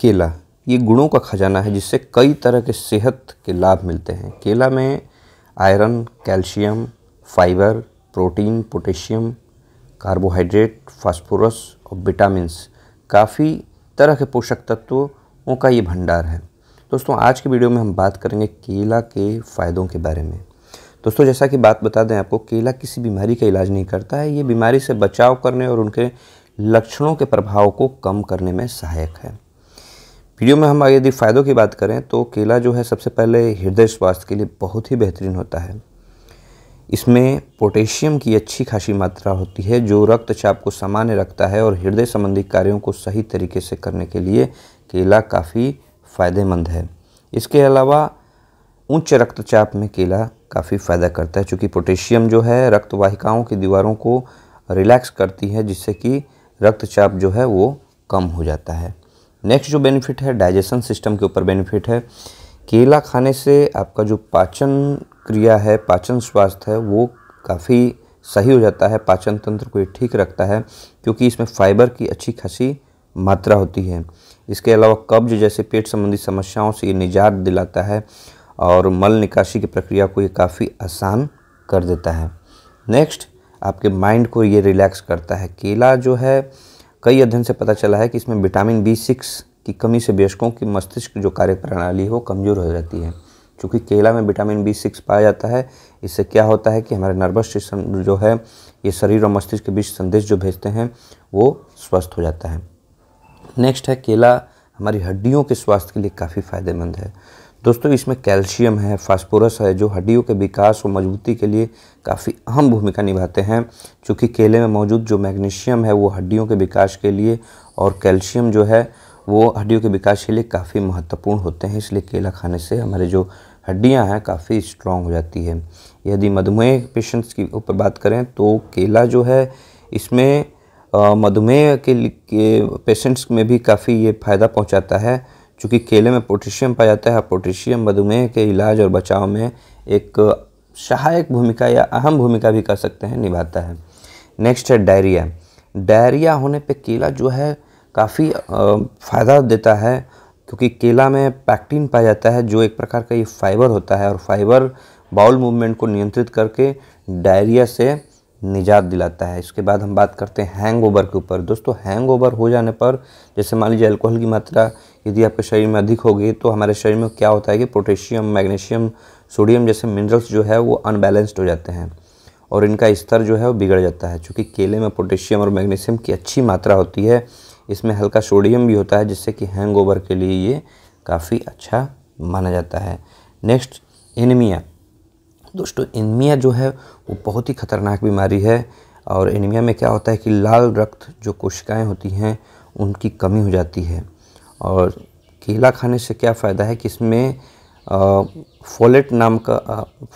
केला ये गुणों का खजाना है जिससे कई तरह के सेहत के लाभ मिलते हैं केला में iron calcium fibre protein potassium carbohydrate phosphorus और विटामिन्स काफ़ी तरह के पोषक तत्वों का ये भंडार है दोस्तों आज के वीडियो में हम बात करेंगे केला के फ़ायदों के बारे में दोस्तों जैसा कि बात बता दें आपको केला किसी बीमारी का इलाज नहीं करता है ये बीमारी से बचाव करने और उनके लक्षणों के प्रभाव को कम करने में सहायक है वीडियो में हम यदि फ़ायदों की बात करें तो केला जो है सबसे पहले हृदय स्वास्थ्य के लिए बहुत ही बेहतरीन होता है इसमें पोटेशियम की अच्छी खासी मात्रा होती है जो रक्तचाप को सामान्य रखता है और हृदय संबंधी कार्यों को सही तरीके से करने के लिए केला काफ़ी फ़ायदेमंद है इसके अलावा उच्च रक्तचाप में केला काफ़ी फ़ायदा करता है चूँकि पोटेशियम जो है रक्तवाहिकाओं की दीवारों को रिलैक्स करती है जिससे कि रक्तचाप जो है वो कम हो जाता है नेक्स्ट जो बेनिफिट है डाइजेशन सिस्टम के ऊपर बेनिफिट है केला खाने से आपका जो पाचन क्रिया है पाचन स्वास्थ्य है वो काफ़ी सही हो जाता है पाचन तंत्र को ये ठीक रखता है क्योंकि इसमें फाइबर की अच्छी खासी मात्रा होती है इसके अलावा कब्ज जैसे पेट संबंधी समस्याओं से ये निजात दिलाता है और मल निकासी की प्रक्रिया को ये काफ़ी आसान कर देता है नेक्स्ट आपके माइंड को ये रिलैक्स करता है केला जो है कई अध्ययन से पता चला है कि इसमें विटामिन बी सिक्स की कमी से वयस्कों की मस्तिष्क जो कार्य प्रणाली हो कमज़ोर हो जाती है क्योंकि केला में विटामिन बी सिक्स पाया जाता है इससे क्या होता है कि हमारे नर्वस सिस्टम जो है ये शरीर और मस्तिष्क के बीच संदेश जो भेजते हैं वो स्वस्थ हो जाता है नेक्स्ट है केला हमारी हड्डियों के स्वास्थ्य के लिए काफ़ी फायदेमंद है दोस्तों इसमें कैल्शियम है फास्फोरस है जो हड्डियों के विकास और मजबूती के लिए काफ़ी अहम भूमिका निभाते हैं क्योंकि केले में मौजूद जो मैग्नीशियम है वो हड्डियों के विकास के लिए और कैल्शियम जो है वो हड्डियों के विकास के लिए काफ़ी महत्वपूर्ण होते हैं इसलिए केला खाने से हमारे जो हड्डियाँ हैं काफ़ी स्ट्रांग हो जाती है यदि मधुमेह पेशेंट्स की ऊपर बात करें तो केला जो है इसमें मधुमेह के, के पेशेंट्स में भी काफ़ी ये फ़ायदा पहुँचाता है चूँकि केले में पोटेशियम पाया जाता है पोटेशियम मधुमेह के इलाज और बचाव में एक सहायक भूमिका या अहम भूमिका भी कर सकते हैं निभाता है नेक्स्ट है डायरिया डायरिया होने पे केला जो है काफ़ी फ़ायदा देता है क्योंकि केला में पैक्टिन पाया जाता है जो एक प्रकार का ये फाइबर होता है और फाइबर बाउल मूवमेंट को नियंत्रित करके डायरिया से निजात दिलाता है इसके बाद हम बात करते हैं हैंगओवर के ऊपर दोस्तों हैंगओवर हो जाने पर जैसे मान लीजिए अल्कोहल की मात्रा यदि आपके शरीर में अधिक होगी तो हमारे शरीर में क्या होता है कि पोटेशियम मैग्नीशियम सोडियम जैसे मिनरल्स जो है वो अनबैलेंस्ड हो जाते हैं और इनका स्तर जो है वो बिगड़ जाता है चूँकि केले में पोटेशियम और मैग्नीशियम की अच्छी मात्रा होती है इसमें हल्का सोडियम भी होता है जिससे कि हैंग के लिए ये काफ़ी अच्छा माना जाता है नेक्स्ट एनीमिया दोस्तों एनीमिया जो है वो बहुत ही ख़तरनाक बीमारी है और एनीमिया में क्या होता है कि लाल रक्त जो कोशिकाएं होती हैं उनकी कमी हो जाती है और केला खाने से क्या फ़ायदा है कि इसमें फोलेट नाम का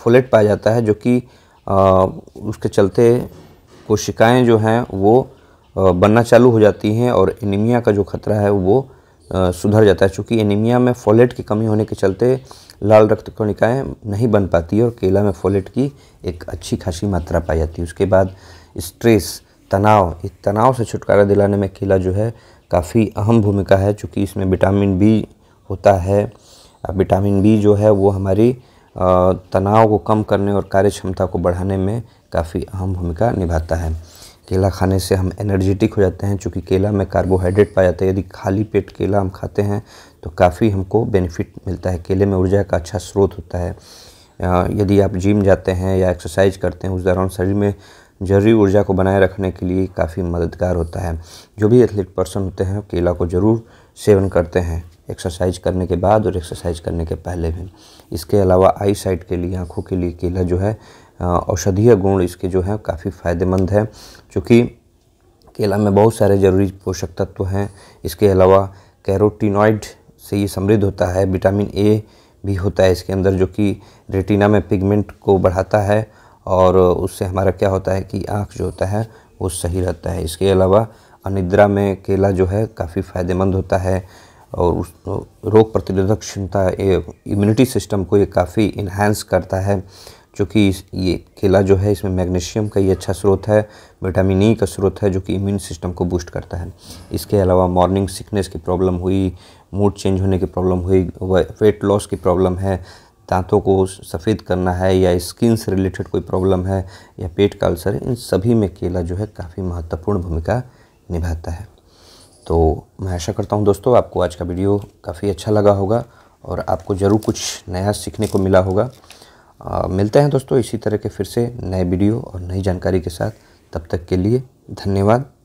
फोलेट पाया जाता है जो कि उसके चलते कोशिकाएं जो हैं वो बनना चालू हो जाती हैं और एनीमिया का जो खतरा है वो सुधर जाता है चूँकि एनीमिया में फोलेट की कमी होने के चलते लाल रक्त कणिकाएँ नहीं बन पाती और केला में फोलेट की एक अच्छी खासी मात्रा पाई जाती है उसके बाद स्ट्रेस तनाव इस तनाव से छुटकारा दिलाने में केला जो है काफ़ी अहम भूमिका है चूँकि इसमें विटामिन बी होता है विटामिन बी जो है वो हमारी तनाव को कम करने और कार्य क्षमता को बढ़ाने में काफ़ी अहम भूमिका निभाता है केला खाने से हम एनर्जेटिक हो जाते हैं चूँकि केला में कार्बोहाइड्रेट पाया जाता है यदि खाली पेट केला हम खाते हैं तो काफ़ी हमको बेनिफिट मिलता है केले में ऊर्जा का अच्छा स्रोत होता है यदि आप जिम जाते हैं या एक्सरसाइज करते हैं उस दौरान शरीर में जरूरी ऊर्जा को बनाए रखने के लिए काफ़ी मददगार होता है जो भी एथलीट पर्सन होते हैं केला को ज़रूर सेवन करते हैं एक्सरसाइज करने के बाद और एक्सरसाइज करने के पहले भी इसके अलावा आई साइट के लिए आँखों के लिए केला जो है औषधीय गुण इसके जो है काफ़ी फ़ायदेमंद है चूँकि केला में बहुत सारे जरूरी पोषक तत्व हैं इसके अलावा कैरोटीनॉइड से ये समृद्ध होता है विटामिन ए भी होता है इसके अंदर जो कि रेटिना में पिगमेंट को बढ़ाता है और उससे हमारा क्या होता है कि आँख जो होता है वो सही रहता है इसके अलावा अनिद्रा में केला जो है काफ़ी फ़ायदेमंद होता है और उस रोग प्रतिरोधक क्षमता इम्यूनिटी सिस्टम को ये काफ़ी इन्हांस करता है चूँकि ये केला जो है इसमें मैग्नीशियम का ही अच्छा स्रोत है विटामिन ई e का स्रोत है जो कि इम्यून सिस्टम को बूस्ट करता है इसके अलावा मॉर्निंग सिकनेस की प्रॉब्लम हुई मूड चेंज होने की प्रॉब्लम हुई वेट लॉस की प्रॉब्लम है दांतों को सफ़ेद करना है या स्किन से रिलेटेड कोई प्रॉब्लम है या पेट का अल्सर इन सभी में केला जो है काफ़ी महत्वपूर्ण भूमिका निभाता है तो मैं आशा करता हूँ दोस्तों आपको आज का वीडियो काफ़ी अच्छा लगा होगा और आपको ज़रूर कुछ नया सीखने को मिला होगा आ, मिलते हैं दोस्तों इसी तरह के फिर से नए वीडियो और नई जानकारी के साथ तब तक के लिए धन्यवाद